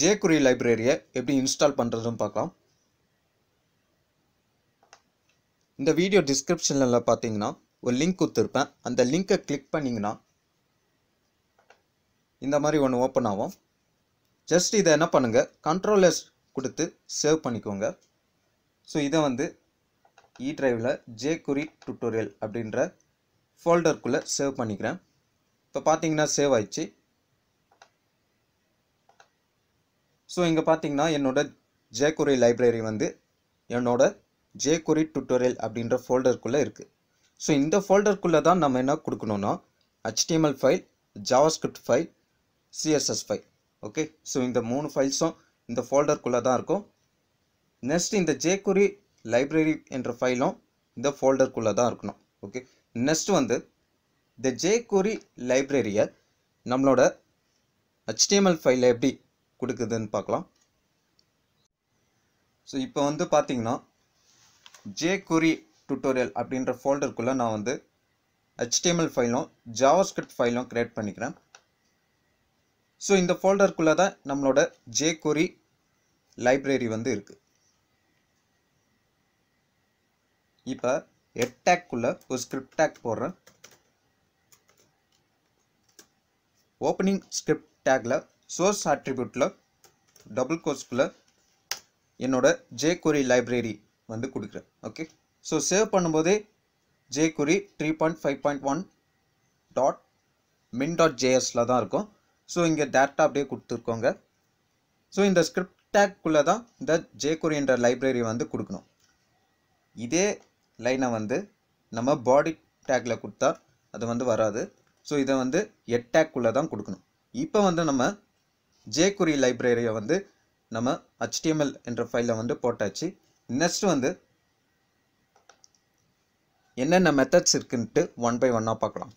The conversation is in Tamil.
jQuery லைப்ரரியை எப்படி இன்ஸ்டால் பண்ணுறதுன்னு பார்க்கலாம் இந்த வீடியோ டிஸ்கிரிப்ஷனில் பார்த்தீங்கன்னா ஒரு லிங்க் கொடுத்துருப்பேன் அந்த லிங்க்கை பண்ணீங்க பண்ணிங்கன்னா இந்த மாதிரி ஒன்று ஓப்பன் ஆகும் ஜஸ்ட் இதை என்ன பண்ணுங்கள் கண்ட்ரோலர்ஸ் கொடுத்து சேவ் பண்ணிக்கோங்க ஸோ இதை வந்து இ ட்ரைவில் jQuery டுட்டோரியல் அப்படின்ற ஃபோல்டருக்குள்ளே சேவ் பண்ணிக்கிறேன் இப்போ பார்த்தீங்கன்னா சேவ் ஆயிச்சி ஸோ இங்கே பார்த்தீங்கன்னா என்னோட ஜேகுரி லைப்ரரி வந்து என்னோட ஜேகுரி டுட்டோரியல் அப்படின்ற ஃபோல்டருக்குள்ளே இருக்குது ஸோ இந்த ஃபோல்டருக்குள்ளே தான் நம்ம என்ன கொடுக்கணுன்னா HTML file JavaScript file CSS file okay so இந்த மூணு ஃபைல்ஸும் இந்த ஃபோல்டருக்குள்ளே தான் இருக்கும் நெக்ஸ்ட் இந்த ஜேகுரி லைப்ரரி என்ற ஃபைலும் இந்த ஃபோல்டருக்குள்ளே தான் இருக்கணும் ஓகே நெக்ஸ்ட் வந்து இந்த ஜேகுரி லைப்ரரியை நம்மளோட ஹெச்டிஎம்எல் ஃபைலில் எப்படி கொடுக்குதுன்னு பார்க்கலாம் ஸோ இப்போ வந்து பார்த்தீங்கன்னா ஜே குறி டுட்டோரியல் அப்படின்ற ஃபோல்டருக்குள்ளே நான் வந்து ஹெச்டிஎம்எல் ஃபைலும் ஜாவாஸ்கிரிப்ட் ஃபைலும் க்ரியேட் பண்ணிக்கிறேன் ஸோ இந்த ஃபோல்டருக்குள்ளே தான் நம்மளோட ஜே குறி லைப்ரரி வந்து இருக்குது இப்போ ஹெட் ஒரு ஸ்கிரிப்ட் டேக் போடுறேன் ஓப்பனிங் ஸ்கிரிப்ட் டேக்கில் சோர்ஸ் ஆட்ரிபியூட்டில் டபுள் கோர்ஸ்குள்ளே என்னோட jQuery லைப்ரரி வந்து கொடுக்குறேன் ஓகே ஸோ சேவ் பண்ணும்போதே jQuery three point five point one dot min dot தான் இருக்கும் ஸோ இங்கே டேரெக்டாக அப்படியே கொடுத்துருக்கோங்க ஸோ இந்த ஸ்கிரிப்ட் டேக்குள்ளே தான் இந்த இந்த லைப்ரரி வந்து கொடுக்கணும் இதே லைனை வந்து நம்ம பாடி டேக்கில் கொடுத்தா அது வந்து வராது ஸோ இதை வந்து 8 tag தான் கொடுக்கணும் இப்போ வந்து நம்ம jQuery லைப்ரரியை வந்து நம்ம HTML என்ற ஃபைலில் வந்து போட்டாச்சு நெக்ஸ்ட் வந்து என்னென்ன மெத்தட்ஸ் இருக்கின்று ஒன் பை ஒன்னாக பார்க்கலாம்